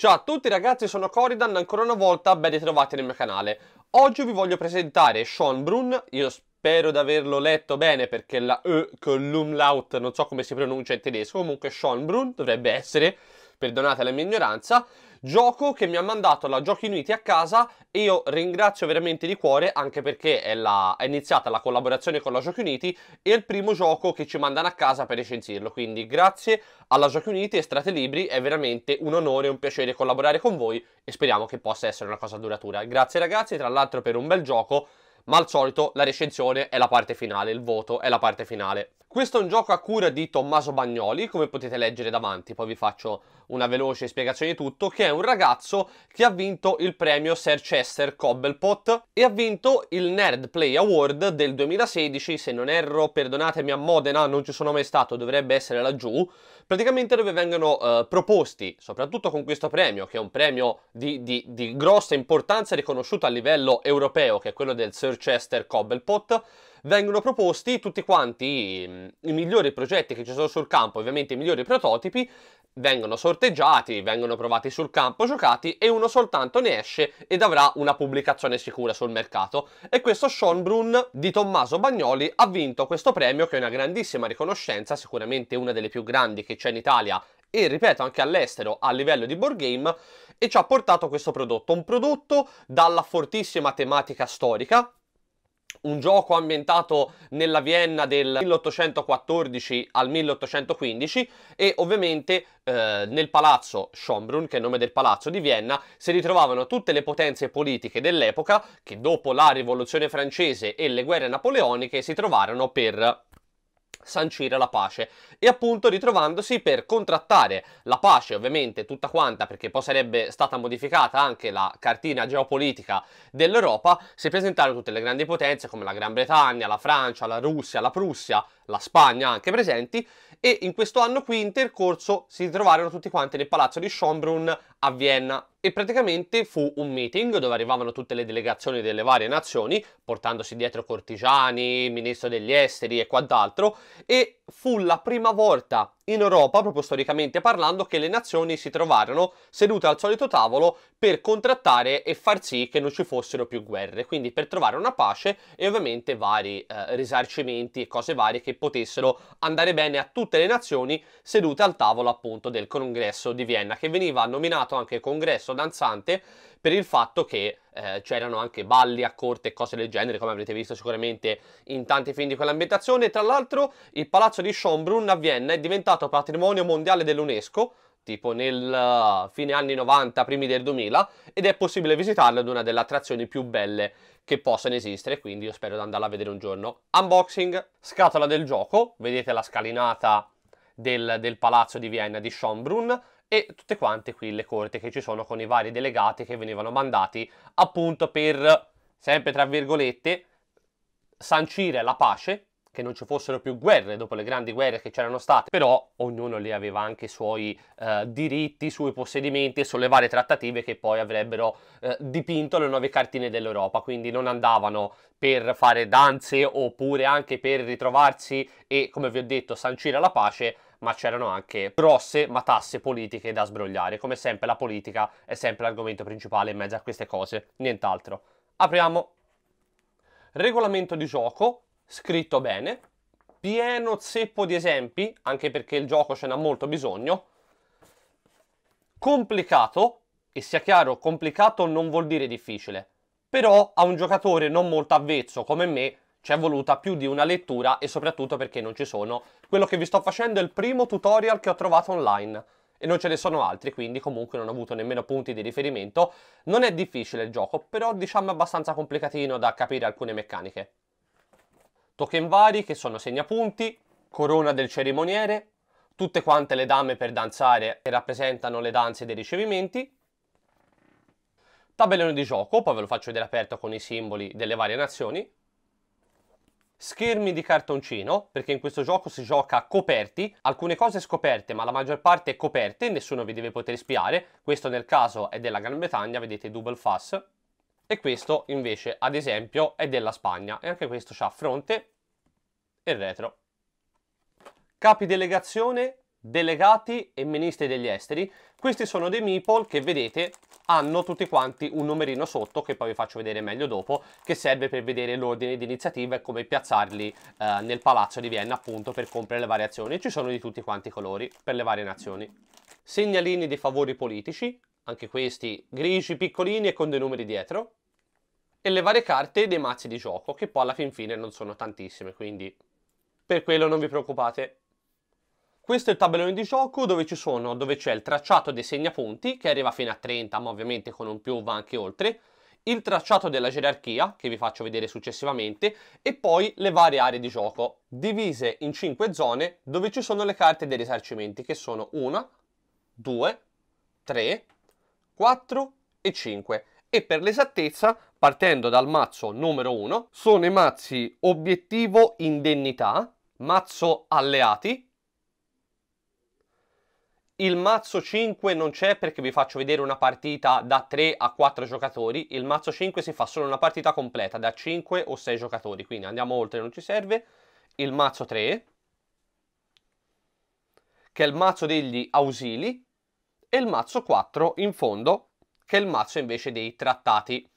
Ciao a tutti ragazzi, sono Coridan, ancora una volta ben ritrovati nel mio canale. Oggi vi voglio presentare Sean Brun, io spero di averlo letto bene perché la E con l'umlaut non so come si pronuncia in tedesco, comunque Sean Brun dovrebbe essere perdonate la mia ignoranza, gioco che mi ha mandato la Giochi Uniti a casa e io ringrazio veramente di cuore anche perché è, la, è iniziata la collaborazione con la Giochi Uniti e è il primo gioco che ci mandano a casa per recensirlo, quindi grazie alla Giochi Uniti e Strate Libri è veramente un onore e un piacere collaborare con voi e speriamo che possa essere una cosa duratura. Grazie ragazzi, tra l'altro per un bel gioco ma al solito la recensione è la parte finale, il voto è la parte finale. Questo è un gioco a cura di Tommaso Bagnoli, come potete leggere davanti, poi vi faccio una veloce spiegazione di tutto, che è un ragazzo che ha vinto il premio Sir Chester Cobblepot e ha vinto il Nerd Play Award del 2016, se non erro, perdonatemi a Modena, non ci sono mai stato, dovrebbe essere laggiù, praticamente dove vengono eh, proposti, soprattutto con questo premio, che è un premio di, di, di grossa importanza riconosciuto a livello europeo, che è quello del Sir Chester Cobblepot, vengono proposti tutti quanti i, mm, i, migliori progetti che ci sono sul campo, ovviamente i migliori prototipi, vengono sorteggiati, vengono provati sul campo, giocati e uno soltanto ne esce ed avrà una pubblicazione sicura sul mercato. E questo Sean Brun di Tommaso Bagnoli ha vinto questo premio che è una grandissima riconoscenza, sicuramente una delle più grandi che c'è in Italia e ripeto anche all'estero a livello di board game e ci ha portato questo prodotto, un prodotto dalla fortissima tematica storica un gioco ambientato nella Vienna del 1814 al 1815 e ovviamente eh, nel palazzo Schönbrunn, che è il nome del palazzo di Vienna, si ritrovavano tutte le potenze politiche dell'epoca che dopo la rivoluzione francese e le guerre napoleoniche si trovarono per sancire la pace e appunto ritrovandosi per contrattare la pace ovviamente tutta quanta perché poi sarebbe stata modificata anche la cartina geopolitica dell'Europa si presentarono tutte le grandi potenze come la Gran Bretagna, la Francia, la Russia, la Prussia la Spagna anche presenti, e in questo anno qui intercorso si ritrovarono tutti quanti nel palazzo di Schönbrunn a Vienna e praticamente fu un meeting dove arrivavano tutte le delegazioni delle varie nazioni portandosi dietro cortigiani, ministro degli esteri e quant'altro e fu la prima volta in Europa, proprio storicamente parlando, che le nazioni si trovarono sedute al solito tavolo per contrattare e far sì che non ci fossero più guerre, quindi per trovare una pace e ovviamente vari eh, risarcimenti e cose varie che potessero andare bene a tutte le nazioni sedute al tavolo appunto del congresso di Vienna, che veniva nominato anche congresso danzante per il fatto che eh, c'erano anche balli a corte e cose del genere, come avrete visto sicuramente in tanti film di quell'ambientazione. Tra l'altro il palazzo di Schönbrunn a Vienna è diventato patrimonio mondiale dell'UNESCO, tipo nel eh, fine anni 90, primi del 2000, ed è possibile visitarlo ad una delle attrazioni più belle che possano esistere, quindi io spero di andarla a vedere un giorno. Unboxing, scatola del gioco, vedete la scalinata del, del palazzo di Vienna di Schönbrunn, e tutte quante qui le corte che ci sono con i vari delegati che venivano mandati appunto per, sempre tra virgolette, sancire la pace, che non ci fossero più guerre dopo le grandi guerre che c'erano state, però ognuno lì aveva anche i suoi eh, diritti, i suoi possedimenti e sulle varie trattative che poi avrebbero eh, dipinto le nuove cartine dell'Europa, quindi non andavano per fare danze oppure anche per ritrovarsi e, come vi ho detto, sancire la pace, ma c'erano anche grosse matasse politiche da sbrogliare. Come sempre la politica è sempre l'argomento principale in mezzo a queste cose, nient'altro. Apriamo. Regolamento di gioco, scritto bene, pieno zeppo di esempi, anche perché il gioco ce n'ha molto bisogno. Complicato, e sia chiaro, complicato non vuol dire difficile, però a un giocatore non molto avvezzo come me ci è voluta più di una lettura e soprattutto perché non ci sono. Quello che vi sto facendo è il primo tutorial che ho trovato online e non ce ne sono altri, quindi comunque non ho avuto nemmeno punti di riferimento. Non è difficile il gioco, però diciamo abbastanza complicatino da capire alcune meccaniche. Token vari che sono segnapunti, corona del cerimoniere, tutte quante le dame per danzare che rappresentano le danze dei ricevimenti, tabellone di gioco, poi ve lo faccio vedere aperto con i simboli delle varie nazioni, schermi di cartoncino, perché in questo gioco si gioca coperti, alcune cose scoperte, ma la maggior parte coperte, nessuno vi deve poter spiare, questo nel caso è della Gran Bretagna, vedete Double Fuss, e questo invece, ad esempio, è della Spagna, e anche questo c'ha fronte e retro. Capi delegazione, delegati e ministri degli esteri, questi sono dei meeple che vedete hanno tutti quanti un numerino sotto che poi vi faccio vedere meglio dopo che serve per vedere l'ordine di iniziativa e come piazzarli eh, nel palazzo di Vienna appunto per comprare le varie variazioni ci sono di tutti quanti i colori per le varie nazioni segnalini dei favori politici anche questi grigi piccolini e con dei numeri dietro e le varie carte dei mazzi di gioco che poi alla fin fine non sono tantissime quindi per quello non vi preoccupate questo è il tabellone di gioco dove, sono, dove c'è il tracciato dei segnapunti che arriva fino a 30 ma ovviamente con un più va anche oltre, il tracciato della gerarchia che vi faccio vedere successivamente e poi le varie aree di gioco divise in 5 zone dove ci sono le carte dei risarcimenti che sono 1, 2, 3, 4 e 5 e per l'esattezza partendo dal mazzo numero 1 sono i mazzi obiettivo indennità, mazzo alleati il mazzo 5 non c'è perché vi faccio vedere una partita da 3 a 4 giocatori, il mazzo 5 si fa solo una partita completa da 5 o 6 giocatori, quindi andiamo oltre, non ci serve. Il mazzo 3, che è il mazzo degli ausili, e il mazzo 4 in fondo, che è il mazzo invece dei trattati.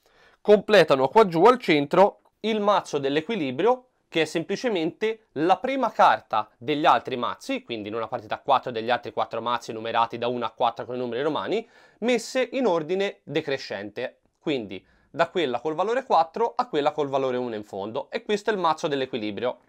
Completano qua giù al centro il mazzo dell'equilibrio che è semplicemente la prima carta degli altri mazzi, quindi in una partita 4 degli altri 4 mazzi numerati da 1 a 4 con i numeri romani, messe in ordine decrescente. Quindi da quella col valore 4 a quella col valore 1 in fondo e questo è il mazzo dell'equilibrio.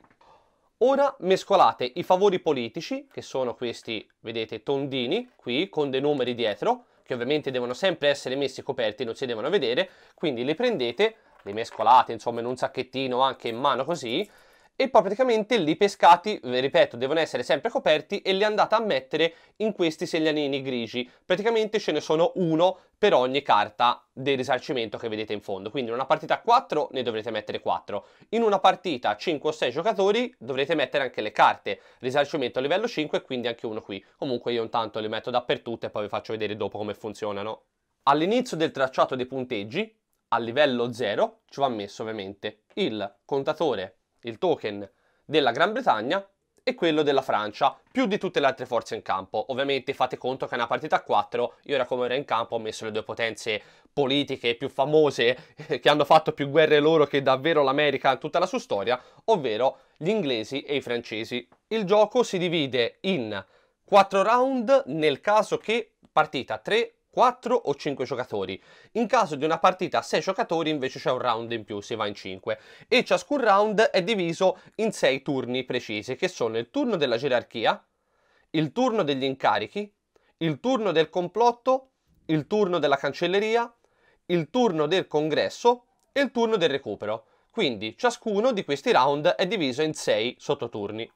Ora mescolate i favori politici, che sono questi, vedete, tondini, qui, con dei numeri dietro, che ovviamente devono sempre essere messi coperti, non si devono vedere, quindi li prendete, le mescolate insomma in un sacchettino anche in mano così e poi praticamente lì pescati, ripeto, devono essere sempre coperti e li andate a mettere in questi segnalini grigi. Praticamente ce ne sono uno per ogni carta del risarcimento che vedete in fondo. Quindi in una partita 4 ne dovrete mettere 4. In una partita 5 o 6 giocatori dovrete mettere anche le carte risarcimento a livello 5 e quindi anche uno qui. Comunque io intanto le metto dappertutto e poi vi faccio vedere dopo come funzionano. All'inizio del tracciato dei punteggi a livello 0 ci va messo ovviamente il contatore, il token della Gran Bretagna e quello della Francia, più di tutte le altre forze in campo. Ovviamente fate conto che è una partita a 4, io ora come ora in campo ho messo le due potenze politiche più famose eh, che hanno fatto più guerre loro che davvero l'America in tutta la sua storia, ovvero gli inglesi e i francesi. Il gioco si divide in 4 round nel caso che partita 3 4 o 5 giocatori. In caso di una partita a 6 giocatori invece c'è un round in più, si va in 5 e ciascun round è diviso in 6 turni precisi che sono il turno della gerarchia, il turno degli incarichi, il turno del complotto, il turno della cancelleria, il turno del congresso e il turno del recupero. Quindi ciascuno di questi round è diviso in 6 sottoturni.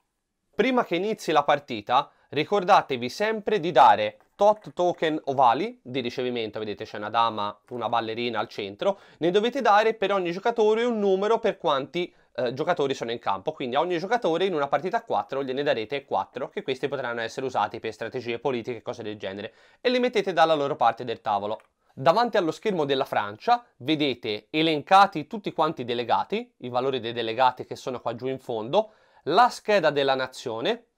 Prima che inizi la partita ricordatevi sempre di dare tot token ovali di ricevimento, vedete c'è una dama, una ballerina al centro, ne dovete dare per ogni giocatore un numero per quanti eh, giocatori sono in campo, quindi a ogni giocatore in una partita a 4 gliene darete 4, che questi potranno essere usati per strategie politiche e cose del genere, e li mettete dalla loro parte del tavolo. Davanti allo schermo della Francia vedete elencati tutti quanti i delegati, i valori dei delegati che sono qua giù in fondo, la scheda della nazione,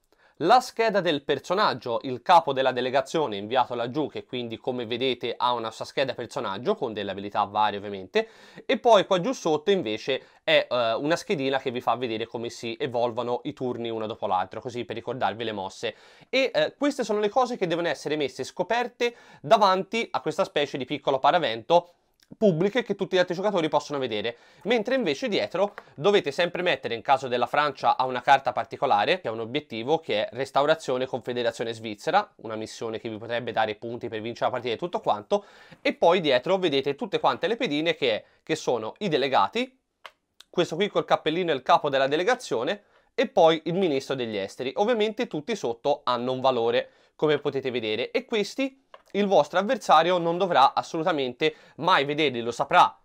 la scheda del personaggio, il capo della delegazione inviato laggiù, che quindi come vedete ha una sua scheda personaggio con delle abilità varie ovviamente, e poi qua giù sotto invece è uh, una schedina che vi fa vedere come si evolvono i turni uno dopo l'altro, così per ricordarvi le mosse. E uh, queste sono le cose che devono essere messe scoperte davanti a questa specie di piccolo paravento pubbliche che tutti gli altri giocatori possono vedere, mentre invece dietro dovete sempre mettere, in caso della Francia, a una carta particolare, che è un obiettivo, che è Restaurazione Confederazione Svizzera, una missione che vi potrebbe dare punti per vincere la partita e tutto quanto, e poi dietro vedete tutte quante le pedine che, che sono i delegati, questo qui col cappellino è il capo della delegazione, e poi il ministro degli esteri. Ovviamente tutti sotto hanno un valore, come potete vedere, e questi il vostro avversario non dovrà assolutamente mai vederli, lo saprà,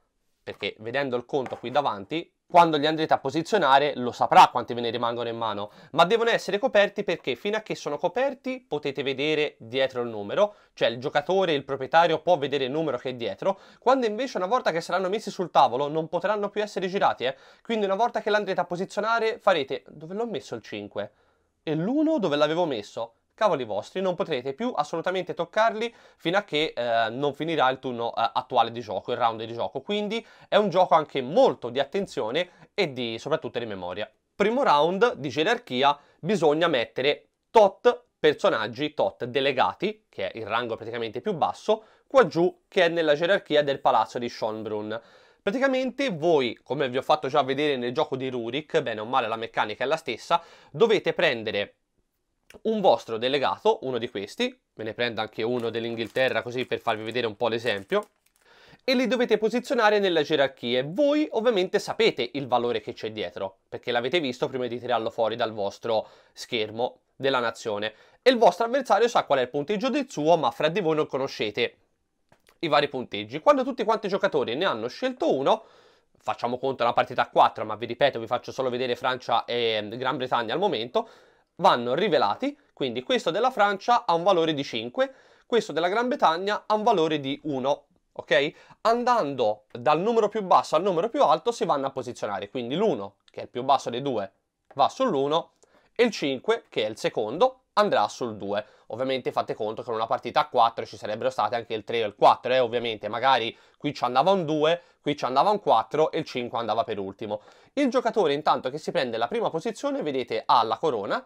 perché vedendo il conto qui davanti, quando li andrete a posizionare lo saprà quanti ve ne rimangono in mano, ma devono essere coperti perché fino a che sono coperti potete vedere dietro il numero, cioè il giocatore, il proprietario può vedere il numero che è dietro, quando invece una volta che saranno messi sul tavolo non potranno più essere girati, eh? quindi una volta che l'andrete a posizionare farete dove l'ho messo il 5 e l'1 dove l'avevo messo cavoli vostri, non potrete più assolutamente toccarli fino a che eh, non finirà il turno eh, attuale di gioco, il round di gioco, quindi è un gioco anche molto di attenzione e di, soprattutto di memoria. Primo round di gerarchia bisogna mettere tot personaggi, tot delegati, che è il rango praticamente più basso, qua giù che è nella gerarchia del palazzo di Schönbrunn. Praticamente voi, come vi ho fatto già vedere nel gioco di Rurik, bene o male la meccanica è la stessa, dovete prendere un vostro delegato, uno di questi, me ne prendo anche uno dell'Inghilterra così per farvi vedere un po' l'esempio, e li dovete posizionare nella gerarchia. Voi ovviamente sapete il valore che c'è dietro, perché l'avete visto prima di tirarlo fuori dal vostro schermo della nazione. E il vostro avversario sa qual è il punteggio del suo, ma fra di voi non conoscete i vari punteggi. Quando tutti quanti i giocatori ne hanno scelto uno, facciamo conto una partita a 4, ma vi ripeto, vi faccio solo vedere Francia e ehm, Gran Bretagna al momento, vanno rivelati, quindi questo della Francia ha un valore di 5, questo della Gran Bretagna ha un valore di 1, ok? Andando dal numero più basso al numero più alto si vanno a posizionare, quindi l'1, che è il più basso dei due, va sull'1 e il 5, che è il secondo, andrà sul 2. Ovviamente fate conto che in una partita a 4 ci sarebbero state anche il 3 e il 4, eh? ovviamente magari qui ci andava un 2, qui ci andava un 4 e il 5 andava per ultimo. Il giocatore intanto che si prende la prima posizione, vedete, ha la corona,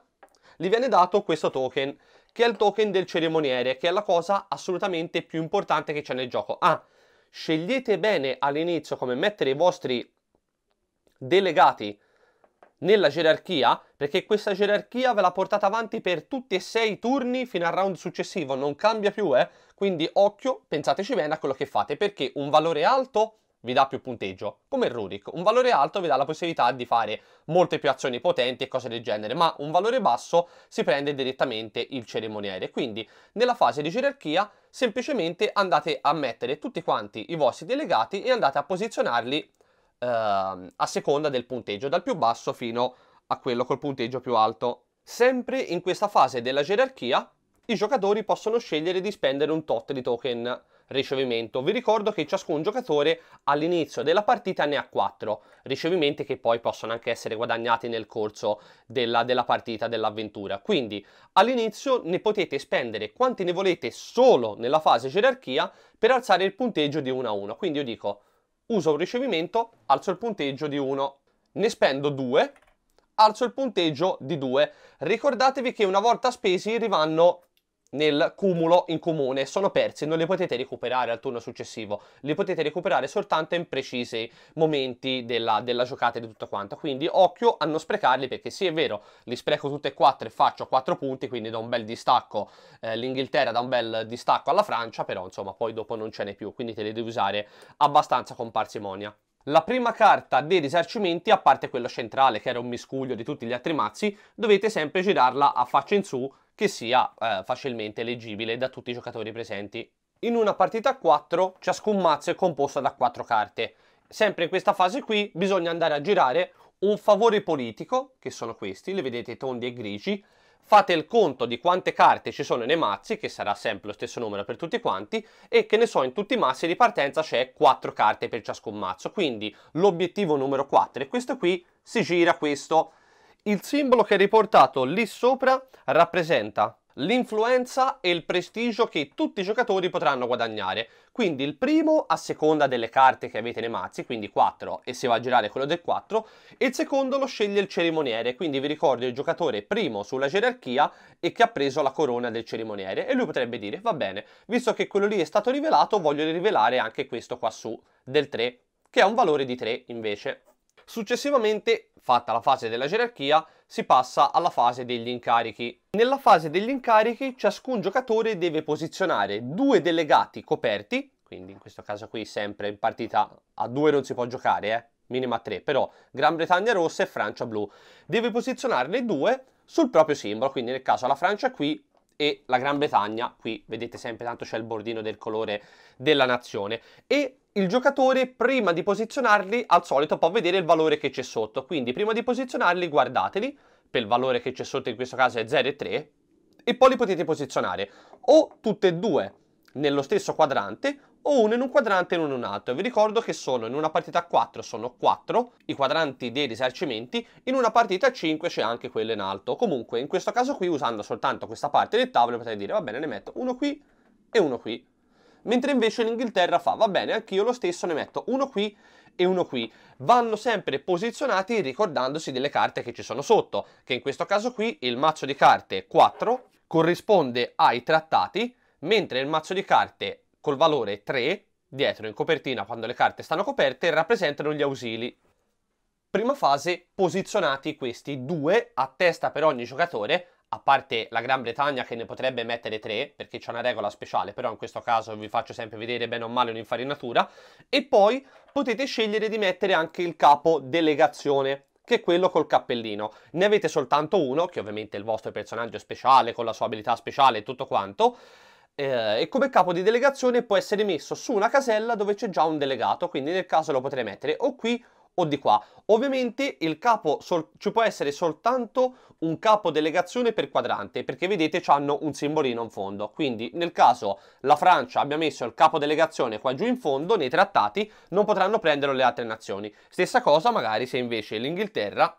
gli viene dato questo token, che è il token del cerimoniere, che è la cosa assolutamente più importante che c'è nel gioco. Ah, scegliete bene all'inizio come mettere i vostri delegati nella gerarchia, perché questa gerarchia ve la portate avanti per tutti e sei i turni fino al round successivo, non cambia più, eh? Quindi occhio, pensateci bene a quello che fate, perché un valore alto vi dà più punteggio, come il Rurik. Un valore alto vi dà la possibilità di fare molte più azioni potenti e cose del genere, ma un valore basso si prende direttamente il cerimoniere. Quindi nella fase di gerarchia semplicemente andate a mettere tutti quanti i vostri delegati e andate a posizionarli eh, a seconda del punteggio, dal più basso fino a quello col punteggio più alto. Sempre in questa fase della gerarchia i giocatori possono scegliere di spendere un tot di token ricevimento. Vi ricordo che ciascun giocatore all'inizio della partita ne ha 4 ricevimenti che poi possono anche essere guadagnati nel corso della, della partita, dell'avventura. Quindi all'inizio ne potete spendere quanti ne volete solo nella fase gerarchia per alzare il punteggio di 1 a 1. Quindi io dico uso un ricevimento, alzo il punteggio di 1, ne spendo 2 alzo il punteggio di 2. Ricordatevi che una volta spesi rivanno nel cumulo in comune sono persi non li potete recuperare al turno successivo li potete recuperare soltanto in precisi momenti della, della giocata e di tutta quanta quindi occhio a non sprecarli perché sì è vero li spreco tutte e quattro e faccio quattro punti quindi da un bel distacco eh, l'Inghilterra dà un bel distacco alla Francia però insomma poi dopo non ce n'è più quindi te li devi usare abbastanza con parsimonia la prima carta dei risarcimenti, a parte quello centrale che era un miscuglio di tutti gli altri mazzi, dovete sempre girarla a faccia in su che sia eh, facilmente leggibile da tutti i giocatori presenti. In una partita a 4 ciascun mazzo è composto da 4 carte. Sempre in questa fase qui bisogna andare a girare un favore politico, che sono questi, li vedete tondi e grigi, fate il conto di quante carte ci sono nei mazzi, che sarà sempre lo stesso numero per tutti quanti, e che ne so, in tutti i mazzi di partenza c'è 4 carte per ciascun mazzo, quindi l'obiettivo numero 4 è questo qui, si gira questo, il simbolo che è riportato lì sopra rappresenta l'influenza e il prestigio che tutti i giocatori potranno guadagnare. Quindi il primo a seconda delle carte che avete nei mazzi, quindi 4, e si va a girare quello del 4, e il secondo lo sceglie il cerimoniere, quindi vi ricordo il giocatore primo sulla gerarchia e che ha preso la corona del cerimoniere, e lui potrebbe dire, va bene, visto che quello lì è stato rivelato, voglio rivelare anche questo qua su, del 3, che ha un valore di 3 invece. Successivamente, fatta la fase della gerarchia, si passa alla fase degli incarichi. Nella fase degli incarichi ciascun giocatore deve posizionare due delegati coperti, quindi in questo caso qui sempre in partita a due non si può giocare, eh? minima tre, però Gran Bretagna rossa e Francia blu. Deve posizionarne due sul proprio simbolo, quindi nel caso la Francia qui e la Gran Bretagna, qui vedete sempre tanto c'è il bordino del colore della nazione, e il giocatore prima di posizionarli al solito può vedere il valore che c'è sotto, quindi prima di posizionarli guardateli, per il valore che c'è sotto in questo caso è 0 e 3, e poi li potete posizionare o tutte e due nello stesso quadrante o uno in un quadrante e uno in un altro. Vi ricordo che sono in una partita a 4 sono 4 i quadranti dei risarcimenti, in una partita a 5 c'è anche quello in alto. Comunque in questo caso qui usando soltanto questa parte del tavolo potrei dire va bene ne metto uno qui e uno qui. Mentre invece l'Inghilterra fa va bene anch'io lo stesso ne metto uno qui e uno qui. Vanno sempre posizionati ricordandosi delle carte che ci sono sotto, che in questo caso qui il mazzo di carte 4 corrisponde ai trattati, mentre il mazzo di carte col valore 3 dietro in copertina quando le carte stanno coperte rappresentano gli ausili. Prima fase posizionati questi due a testa per ogni giocatore a parte la Gran Bretagna che ne potrebbe mettere tre, perché c'è una regola speciale, però in questo caso vi faccio sempre vedere bene o male un'infarinatura, e poi potete scegliere di mettere anche il capo delegazione, che è quello col cappellino. Ne avete soltanto uno, che ovviamente è il vostro personaggio speciale, con la sua abilità speciale e tutto quanto, eh, e come capo di delegazione può essere messo su una casella dove c'è già un delegato, quindi nel caso lo potrei mettere o qui o di qua. Ovviamente il capo ci può essere soltanto un capo delegazione per quadrante, perché vedete hanno un simbolino in fondo. Quindi nel caso la Francia abbia messo il capo delegazione qua giù in fondo nei trattati, non potranno prenderlo le altre nazioni. Stessa cosa magari se invece l'Inghilterra,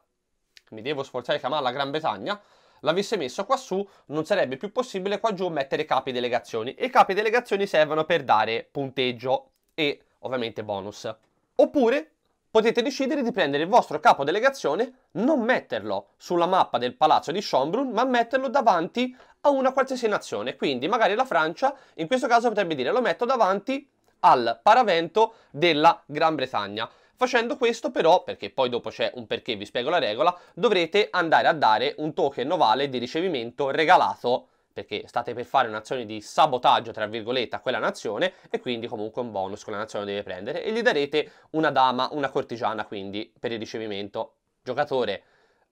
mi devo sforzare di chiamarla Gran Bretagna, l'avesse messo qua su non sarebbe più possibile qua giù mettere capi delegazioni. I capi delegazioni servono per dare punteggio e ovviamente bonus. Oppure potete decidere di prendere il vostro capo delegazione, non metterlo sulla mappa del palazzo di Schombrun, ma metterlo davanti a una qualsiasi nazione. Quindi magari la Francia, in questo caso potrebbe dire lo metto davanti al paravento della Gran Bretagna. Facendo questo però, perché poi dopo c'è un perché, vi spiego la regola, dovrete andare a dare un token ovale di ricevimento regalato perché state per fare un'azione di sabotaggio, tra virgolette, a quella nazione e quindi comunque un bonus che la nazione deve prendere e gli darete una dama, una cortigiana quindi per il ricevimento. Giocatore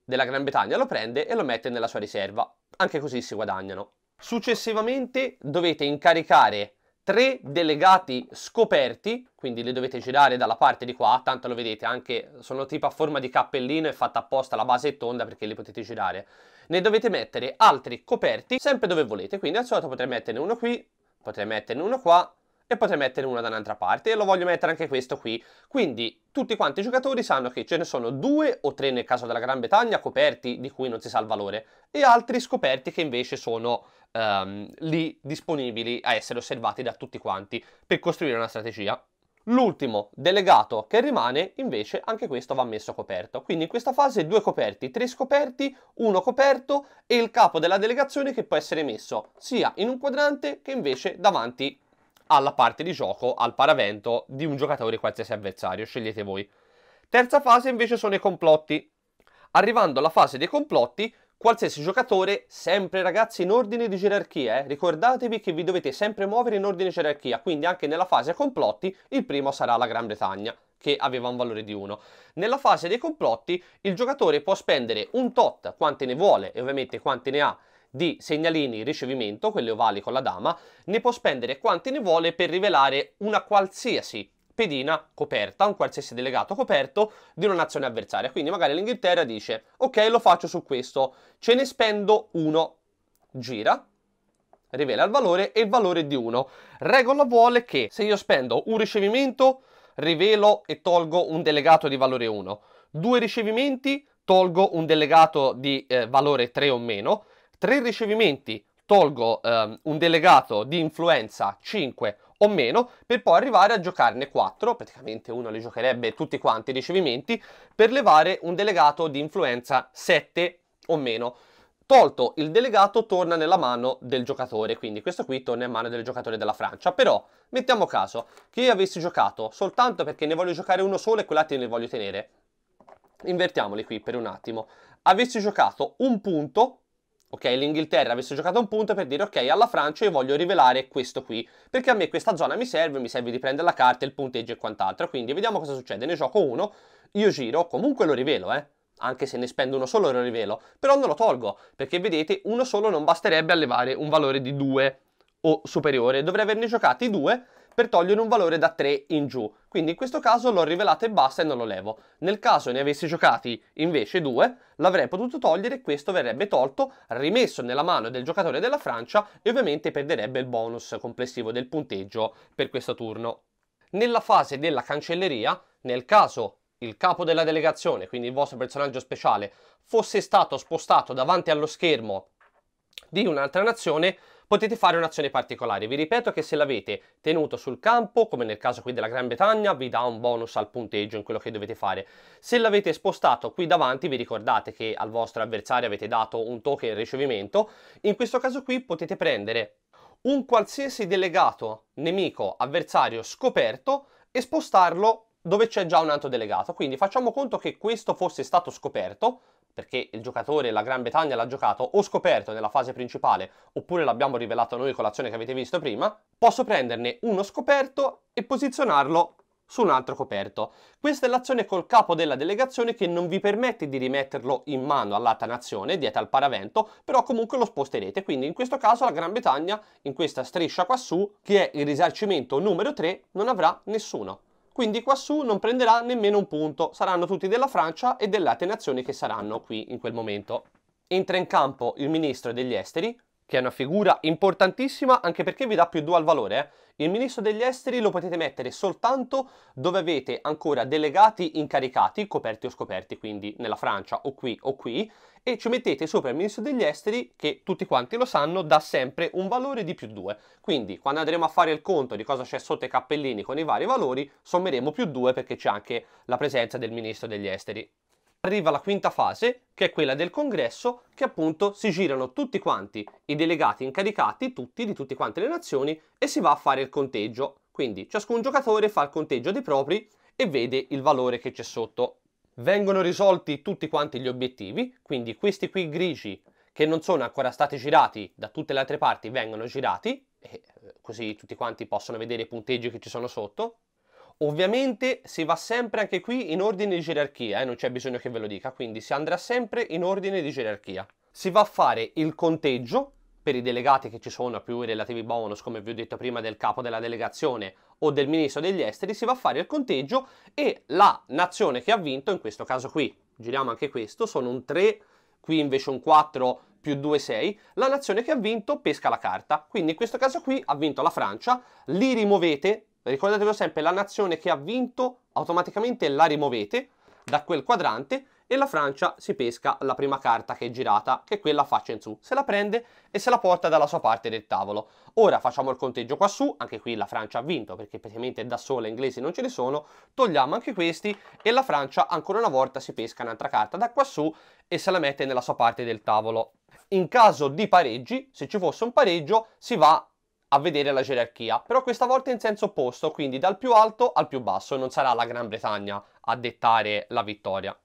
della Gran Bretagna lo prende e lo mette nella sua riserva, anche così si guadagnano. Successivamente dovete incaricare tre delegati scoperti, quindi li dovete girare dalla parte di qua, tanto lo vedete, anche sono tipo a forma di cappellino e fatta apposta la base è tonda perché li potete girare. Ne dovete mettere altri coperti sempre dove volete, quindi al solito potrei metterne uno qui, potrei metterne uno qua, e potrei mettere una da un'altra parte e lo voglio mettere anche questo qui. Quindi tutti quanti i giocatori sanno che ce ne sono due o tre nel caso della Gran Bretagna coperti di cui non si sa il valore e altri scoperti che invece sono um, lì disponibili a essere osservati da tutti quanti per costruire una strategia. L'ultimo delegato che rimane invece anche questo va messo coperto. Quindi in questa fase due coperti, tre scoperti, uno coperto e il capo della delegazione che può essere messo sia in un quadrante che invece davanti alla parte di gioco, al paravento di un giocatore qualsiasi avversario, scegliete voi. Terza fase invece sono i complotti. Arrivando alla fase dei complotti, qualsiasi giocatore, sempre ragazzi in ordine di gerarchia, eh? ricordatevi che vi dovete sempre muovere in ordine di gerarchia, quindi anche nella fase complotti il primo sarà la Gran Bretagna, che aveva un valore di 1. Nella fase dei complotti il giocatore può spendere un tot, quante ne vuole e ovviamente quante ne ha di segnalini ricevimento, quelli ovali con la dama, ne può spendere quanti ne vuole per rivelare una qualsiasi pedina coperta, un qualsiasi delegato coperto di una nazione avversaria. Quindi magari l'Inghilterra dice, ok lo faccio su questo, ce ne spendo uno, gira, rivela il valore e il valore di uno. Regola vuole che se io spendo un ricevimento, rivelo e tolgo un delegato di valore 1. Due ricevimenti, tolgo un delegato di eh, valore 3 o meno tre ricevimenti tolgo ehm, un delegato di influenza 5 o meno per poi arrivare a giocarne 4, praticamente uno li giocherebbe tutti quanti i ricevimenti, per levare un delegato di influenza 7 o meno. Tolto il delegato torna nella mano del giocatore, quindi questo qui torna in mano del giocatore della Francia, però mettiamo caso che io avessi giocato soltanto perché ne voglio giocare uno solo e quell'altro ne voglio tenere. Invertiamoli qui per un attimo. Avessi giocato un punto ok, l'Inghilterra avesse giocato un punto per dire ok, alla Francia io voglio rivelare questo qui, perché a me questa zona mi serve, mi serve di prendere la carta, il punteggio e quant'altro, quindi vediamo cosa succede, ne gioco uno, io giro, comunque lo rivelo, eh, anche se ne spendo uno solo lo rivelo, però non lo tolgo, perché vedete, uno solo non basterebbe a levare un valore di 2 o superiore, dovrei averne giocati due per togliere un valore da 3 in giù. Quindi in questo caso l'ho rivelata e basta e non lo levo. Nel caso ne avessi giocati invece 2, l'avrei potuto togliere e questo verrebbe tolto, rimesso nella mano del giocatore della Francia e ovviamente perderebbe il bonus complessivo del punteggio per questo turno. Nella fase della cancelleria, nel caso il capo della delegazione, quindi il vostro personaggio speciale, fosse stato spostato davanti allo schermo di un'altra nazione, potete fare un'azione particolare. Vi ripeto che se l'avete tenuto sul campo, come nel caso qui della Gran Bretagna, vi dà un bonus al punteggio in quello che dovete fare. Se l'avete spostato qui davanti, vi ricordate che al vostro avversario avete dato un token in ricevimento. In questo caso qui potete prendere un qualsiasi delegato nemico avversario scoperto e spostarlo dove c'è già un altro delegato. Quindi facciamo conto che questo fosse stato scoperto, perché il giocatore, la Gran Bretagna, l'ha giocato o scoperto nella fase principale, oppure l'abbiamo rivelato noi con l'azione che avete visto prima, posso prenderne uno scoperto e posizionarlo su un altro coperto. Questa è l'azione col capo della delegazione che non vi permette di rimetterlo in mano all'alta nazione, dietro al paravento, però comunque lo sposterete, quindi in questo caso la Gran Bretagna, in questa striscia quassù, che è il risarcimento numero 3, non avrà nessuno quindi quassù non prenderà nemmeno un punto, saranno tutti della Francia e delle altre nazioni che saranno qui in quel momento. Entra in campo il ministro degli esteri, che è una figura importantissima anche perché vi dà più 2 al valore. Eh. Il ministro degli esteri lo potete mettere soltanto dove avete ancora delegati incaricati, coperti o scoperti, quindi nella Francia o qui o qui, e ci mettete sopra il ministro degli esteri, che tutti quanti lo sanno, dà sempre un valore di più 2. Quindi quando andremo a fare il conto di cosa c'è sotto i cappellini con i vari valori, sommeremo più 2 perché c'è anche la presenza del ministro degli esteri arriva la quinta fase, che è quella del congresso, che appunto si girano tutti quanti i delegati incaricati, tutti di tutte quante le nazioni, e si va a fare il conteggio. Quindi ciascun giocatore fa il conteggio dei propri e vede il valore che c'è sotto. Vengono risolti tutti quanti gli obiettivi, quindi questi qui grigi che non sono ancora stati girati da tutte le altre parti vengono girati, e eh, così tutti quanti possono vedere i punteggi che ci sono sotto, Ovviamente si va sempre anche qui in ordine di gerarchia, eh, non c'è bisogno che ve lo dica, quindi si andrà sempre in ordine di gerarchia. Si va a fare il conteggio per i delegati che ci sono più i relativi bonus, come vi ho detto prima, del capo della delegazione o del ministro degli esteri, si va a fare il conteggio e la nazione che ha vinto, in questo caso qui, giriamo anche questo, sono un 3, qui invece un 4 più 2, 6, la nazione che ha vinto pesca la carta. Quindi in questo caso qui ha vinto la Francia, li rimuovete Ricordatevelo sempre, la nazione che ha vinto automaticamente la rimuovete da quel quadrante e la Francia si pesca la prima carta che è girata, che è quella faccia in su. Se la prende e se la porta dalla sua parte del tavolo. Ora facciamo il conteggio quassù, anche qui la Francia ha vinto perché praticamente da sola inglesi non ce ne sono, togliamo anche questi e la Francia ancora una volta si pesca un'altra carta da quassù e se la mette nella sua parte del tavolo. In caso di pareggi, se ci fosse un pareggio, si va a vedere la gerarchia, però questa volta in senso opposto, quindi dal più alto al più basso, non sarà la Gran Bretagna a dettare la vittoria.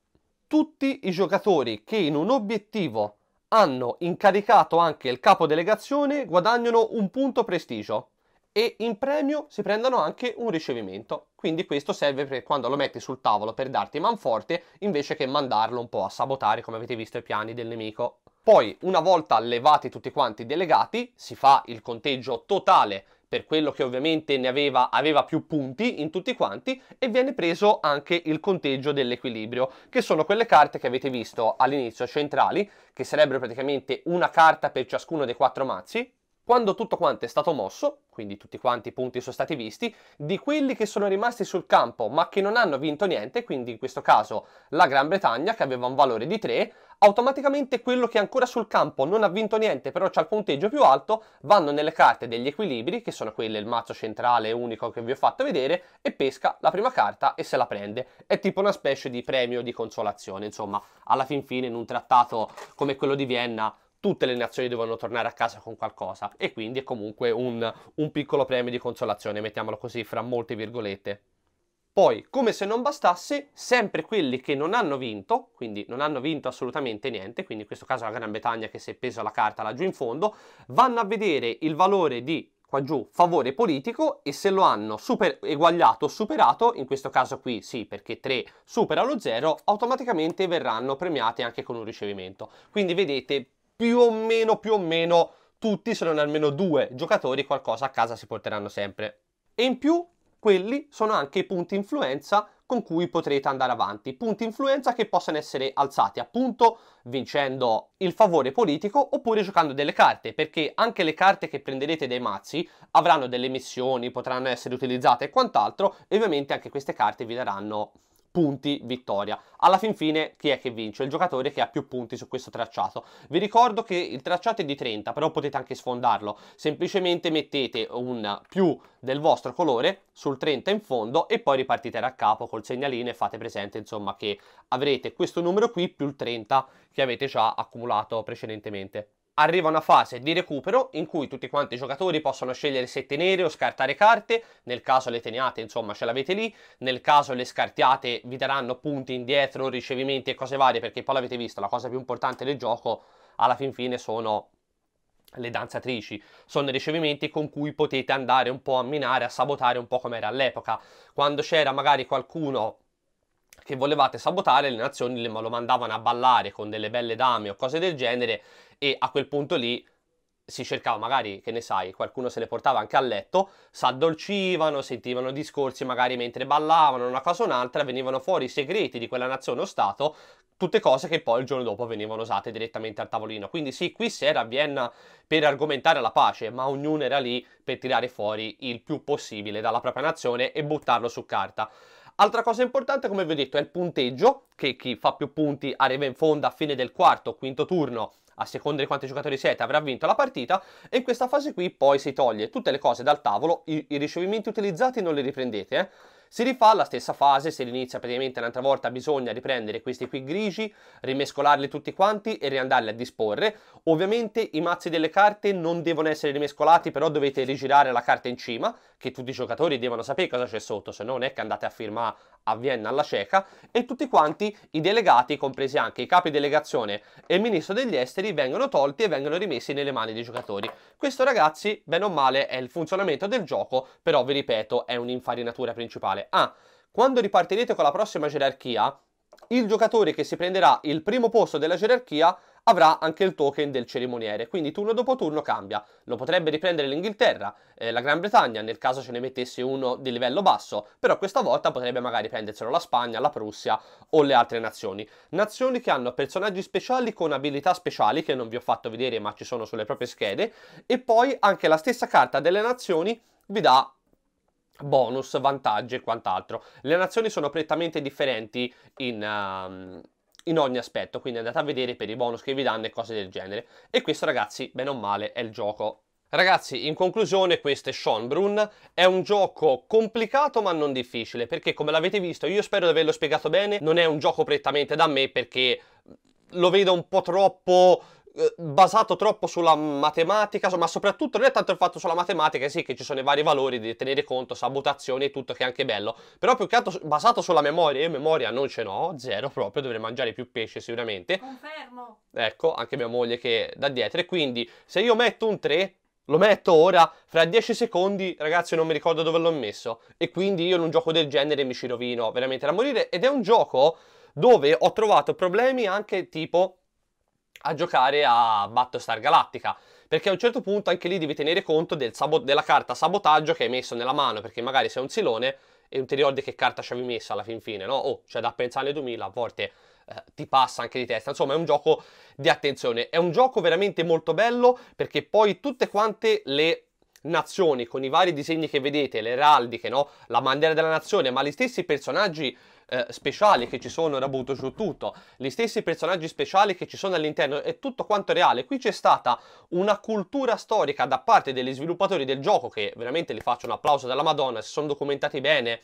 Tutti i giocatori che in un obiettivo hanno incaricato anche il capo delegazione guadagnano un punto prestigio e in premio si prendono anche un ricevimento. Quindi questo serve per quando lo metti sul tavolo per darti manforte invece che mandarlo un po' a sabotare come avete visto i piani del nemico. Poi una volta levati tutti quanti i delegati si fa il conteggio totale per quello che ovviamente ne aveva, aveva più punti in tutti quanti e viene preso anche il conteggio dell'equilibrio, che sono quelle carte che avete visto all'inizio centrali, che sarebbero praticamente una carta per ciascuno dei quattro mazzi, quando tutto quanto è stato mosso, quindi tutti quanti i punti sono stati visti, di quelli che sono rimasti sul campo ma che non hanno vinto niente, quindi in questo caso la Gran Bretagna che aveva un valore di 3, automaticamente quello che è ancora sul campo non ha vinto niente però ha il punteggio più alto vanno nelle carte degli equilibri che sono quelle il mazzo centrale unico che vi ho fatto vedere e pesca la prima carta e se la prende è tipo una specie di premio di consolazione insomma alla fin fine in un trattato come quello di Vienna tutte le nazioni devono tornare a casa con qualcosa e quindi è comunque un, un piccolo premio di consolazione, mettiamolo così, fra molte virgolette. Poi, come se non bastasse, sempre quelli che non hanno vinto, quindi non hanno vinto assolutamente niente, quindi in questo caso la Gran Bretagna che si è presa la carta laggiù in fondo, vanno a vedere il valore di qua giù favore politico e se lo hanno super, eguagliato o superato, in questo caso qui sì perché 3 supera lo 0, automaticamente verranno premiati anche con un ricevimento. Quindi vedete più o meno, più o meno tutti, se non almeno due giocatori, qualcosa a casa si porteranno sempre. E in più, quelli sono anche i punti influenza con cui potrete andare avanti, punti influenza che possono essere alzati appunto vincendo il favore politico oppure giocando delle carte, perché anche le carte che prenderete dai mazzi avranno delle missioni, potranno essere utilizzate e quant'altro, e ovviamente anche queste carte vi daranno punti vittoria. Alla fin fine chi è che vince? Il giocatore che ha più punti su questo tracciato. Vi ricordo che il tracciato è di 30, però potete anche sfondarlo. Semplicemente mettete un più del vostro colore sul 30 in fondo e poi ripartite da capo col segnalino e fate presente insomma che avrete questo numero qui più il 30 che avete già accumulato precedentemente arriva una fase di recupero in cui tutti quanti i giocatori possono scegliere se tenere o scartare carte, nel caso le teniate insomma ce l'avete lì, nel caso le scartiate vi daranno punti indietro, ricevimenti e cose varie perché poi l'avete visto, la cosa più importante del gioco alla fin fine sono le danzatrici sono i ricevimenti con cui potete andare un po' a minare, a sabotare un po' come era all'epoca. Quando c'era magari qualcuno che volevate sabotare le nazioni lo mandavano a ballare con delle belle dame o cose del genere e a quel punto lì si cercava magari, che ne sai, qualcuno se le portava anche a letto, s'addolcivano, sentivano discorsi magari mentre ballavano, una cosa o un'altra, venivano fuori i segreti di quella nazione o stato, tutte cose che poi il giorno dopo venivano usate direttamente al tavolino. Quindi sì, qui si era a Vienna per argomentare la pace, ma ognuno era lì per tirare fuori il più possibile dalla propria nazione e buttarlo su carta. Altra cosa importante, come vi ho detto, è il punteggio, che chi fa più punti arriva in fondo a fine del quarto o quinto turno, a seconda di quanti giocatori siete, avrà vinto la partita, e in questa fase qui poi si toglie tutte le cose dal tavolo, i, i ricevimenti utilizzati non li riprendete, eh? Si rifà la stessa fase, se inizia praticamente un'altra volta bisogna riprendere questi qui grigi, rimescolarli tutti quanti e riandarli a disporre. Ovviamente i mazzi delle carte non devono essere rimescolati, però dovete rigirare la carta in cima, che tutti i giocatori devono sapere cosa c'è sotto, se no non è che andate a firmare a Vienna alla cieca e tutti quanti i delegati, compresi anche i capi delegazione e il ministro degli esteri, vengono tolti e vengono rimessi nelle mani dei giocatori. Questo ragazzi, bene o male, è il funzionamento del gioco, però vi ripeto, è un'infarinatura principale. Ah, quando ripartirete con la prossima gerarchia, il giocatore che si prenderà il primo posto della gerarchia avrà anche il token del cerimoniere, quindi turno dopo turno cambia. Lo potrebbe riprendere l'Inghilterra, eh, la Gran Bretagna, nel caso ce ne mettesse uno di livello basso, però questa volta potrebbe magari prenderselo la Spagna, la Prussia o le altre nazioni. Nazioni che hanno personaggi speciali con abilità speciali, che non vi ho fatto vedere ma ci sono sulle proprie schede, e poi anche la stessa carta delle nazioni vi dà bonus, vantaggi e quant'altro. Le nazioni sono prettamente differenti in... Uh, in ogni aspetto, quindi andate a vedere per i bonus che vi danno e cose del genere. E questo ragazzi, bene o male, è il gioco. Ragazzi, in conclusione questo è Schonbrunn, è un gioco complicato ma non difficile, perché come l'avete visto, io spero di averlo spiegato bene, non è un gioco prettamente da me perché lo vedo un po' troppo eh, basato troppo sulla matematica, ma soprattutto non è tanto il fatto sulla matematica, sì che ci sono i vari valori, devi tenere conto, sabutazioni e tutto che è anche bello, però più che altro basato sulla memoria, io memoria non ce n'ho, zero proprio, dovrei mangiare più pesce sicuramente. Confermo. Ecco, anche mia moglie che è da dietro, e quindi se io metto un 3, lo metto ora, fra 10 secondi, ragazzi, non mi ricordo dove l'ho messo, e quindi io in un gioco del genere mi ci rovino veramente da morire, ed è un gioco dove ho trovato problemi anche tipo a giocare a Battlestar Galactica. Perché a un certo punto anche lì devi tenere conto del della carta sabotaggio che hai messo nella mano, perché magari sei un silone e non ti ricordi che carta ci avevi messo alla fin fine, no? Oh, cioè da pensare alle 2000 a volte eh, ti passa anche di testa. Insomma, è un gioco di attenzione. È un gioco veramente molto bello perché poi tutte quante le nazioni con i vari disegni che vedete, le eraldiche, no? La bandiera della nazione, ma gli stessi personaggi eh, speciali che ci sono rabuto su tutto, gli stessi personaggi speciali che ci sono all'interno, è tutto quanto reale. Qui c'è stata una cultura storica da parte degli sviluppatori del gioco, che veramente li faccio un applauso dalla Madonna, si sono documentati bene,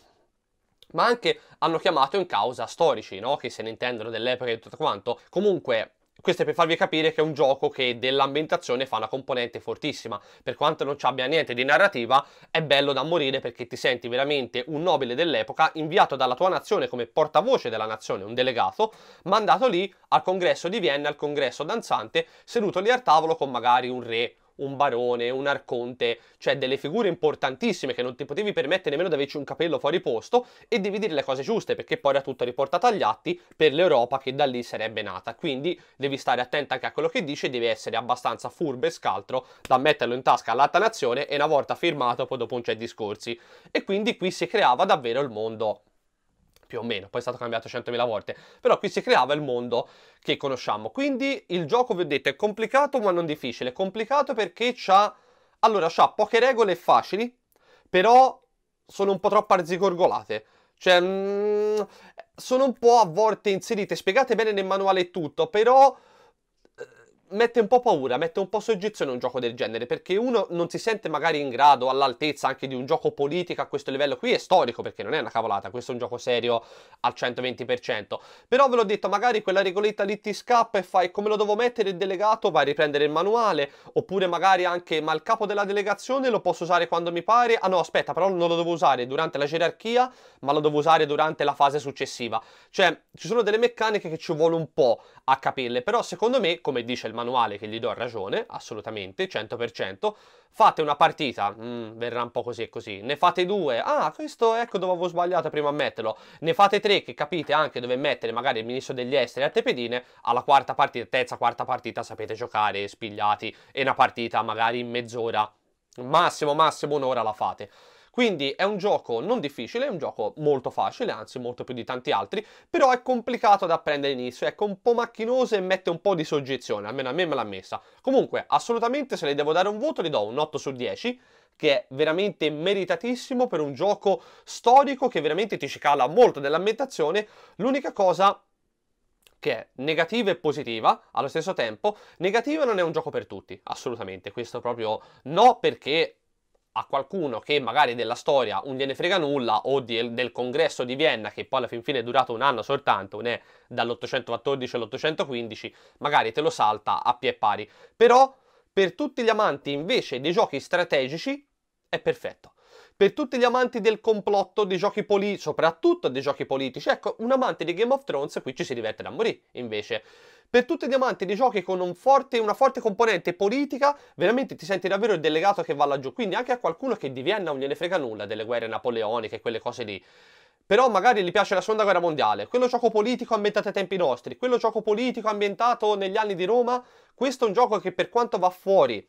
ma anche hanno chiamato in causa storici, no? che se ne intendono dell'epoca e tutto quanto. Comunque, questo è per farvi capire che è un gioco che dell'ambientazione fa una componente fortissima. Per quanto non ci abbia niente di narrativa, è bello da morire perché ti senti veramente un nobile dell'epoca inviato dalla tua nazione come portavoce della nazione, un delegato, mandato lì al congresso di Vienna, al congresso danzante, seduto lì al tavolo con magari un re un barone, un arconte, cioè delle figure importantissime che non ti potevi permettere nemmeno di averci un capello fuori posto e devi dire le cose giuste perché poi era tutto riportato agli atti per l'Europa che da lì sarebbe nata. Quindi devi stare attenta anche a quello che dice, devi essere abbastanza furbo e scaltro da metterlo in tasca all'alta nazione e una volta firmato poi dopo un c'è discorsi. E quindi qui si creava davvero il mondo più o meno, poi è stato cambiato 100.000 volte, però qui si creava il mondo che conosciamo. Quindi il gioco, vi ho detto, è complicato ma non difficile, complicato perché c'ha... allora, c'ha poche regole facili, però sono un po' troppo arzigorgolate. Cioè, mh, mm, sono un po' a volte inserite, spiegate bene nel manuale tutto, però mette un po' paura, mette un po' soggezione un gioco del genere, perché uno non si sente magari in grado, all'altezza anche di un gioco politico a questo livello qui, è storico perché non è una cavolata, questo è un gioco serio al 120%, però ve l'ho detto, magari quella regoletta lì ti scappa e fai come lo devo mettere il delegato, vai a riprendere il manuale, oppure magari anche, ma il capo della delegazione lo posso usare quando mi pare, ah no aspetta, però non lo devo usare durante la gerarchia, ma lo devo usare durante la fase successiva, cioè ci sono delle meccaniche che ci vuole un po' a capirle, però secondo me, come dice il manuale che gli do ragione, assolutamente, 100%. Fate una partita, mm, verrà un po' così e così. Ne fate due, ah, questo ecco dove avevo sbagliato prima a metterlo. Ne fate tre che capite anche dove mettere magari il ministro degli esteri a tepedine. Alla quarta partita, terza, quarta partita sapete giocare spigliati e una partita magari in mezz'ora, massimo, massimo un'ora la fate. Quindi è un gioco non difficile, è un gioco molto facile, anzi molto più di tanti altri, però è complicato da apprendere inizio, ecco un po' macchinoso e mette un po' di soggezione, almeno a me me l'ha messa. Comunque, assolutamente se le devo dare un voto le do un 8 su 10, che è veramente meritatissimo per un gioco storico che veramente ti ci cala molto nell'ambientazione. L'unica cosa che è negativa e positiva allo stesso tempo. Negativa non è un gioco per tutti, assolutamente, questo proprio no perché a qualcuno che magari della storia non gliene frega nulla o di, del congresso di Vienna che poi alla fin fine è durato un anno soltanto, ne è dall'814 all'815, magari te lo salta a pie pari. Però per tutti gli amanti invece dei giochi strategici è perfetto per tutti gli amanti del complotto, dei giochi politici, soprattutto dei giochi politici, ecco, un amante di Game of Thrones qui ci si diverte da morire, invece. Per tutti gli amanti di giochi con un forte, una forte componente politica, veramente ti senti davvero il delegato che va laggiù, quindi anche a qualcuno che di Vienna non gliene frega nulla delle guerre napoleoniche e quelle cose lì però magari gli piace la seconda guerra mondiale, quello gioco politico ambientato ai tempi nostri, quello gioco politico ambientato negli anni di Roma, questo è un gioco che per quanto va fuori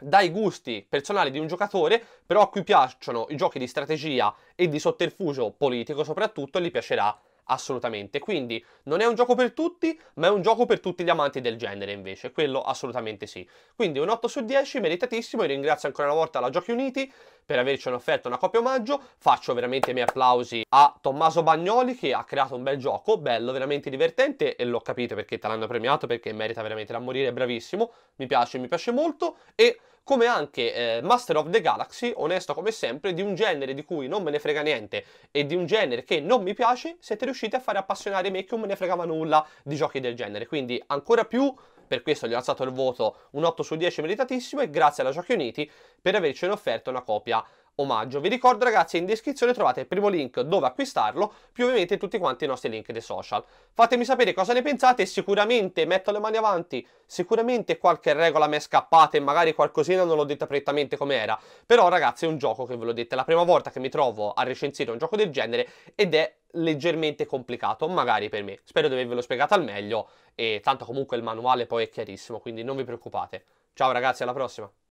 dai gusti personali di un giocatore, però a cui piacciono i giochi di strategia e di sotterfugio politico soprattutto, gli piacerà assolutamente. Quindi non è un gioco per tutti, ma è un gioco per tutti gli amanti del genere invece, quello assolutamente sì. Quindi un 8 su 10, meritatissimo, e ringrazio ancora una volta la Giochi Uniti per averci offerto una coppia omaggio, faccio veramente i miei applausi a Tommaso Bagnoli che ha creato un bel gioco, bello, veramente divertente e l'ho capito perché te l'hanno premiato, perché merita veramente da morire, è bravissimo, mi piace, mi piace molto e come anche eh, Master of the Galaxy, onesto come sempre, di un genere di cui non me ne frega niente e di un genere che non mi piace, siete riusciti a fare appassionare me che non me ne fregava nulla di giochi del genere, quindi ancora più per questo gli ho alzato il voto un 8 su 10 meritatissimo e grazie alla Giochi Uniti per avercene offerto una copia omaggio. Vi ricordo ragazzi, in descrizione trovate il primo link dove acquistarlo, più ovviamente tutti quanti i nostri link dei social. Fatemi sapere cosa ne pensate, sicuramente metto le mani avanti, sicuramente qualche regola mi è scappata e magari qualcosina non l'ho detta prettamente come era, però ragazzi è un gioco che ve l'ho detto, è la prima volta che mi trovo a recensire un gioco del genere ed è leggermente complicato, magari per me. Spero di avervelo spiegato al meglio e tanto comunque il manuale poi è chiarissimo, quindi non vi preoccupate. Ciao ragazzi, alla prossima!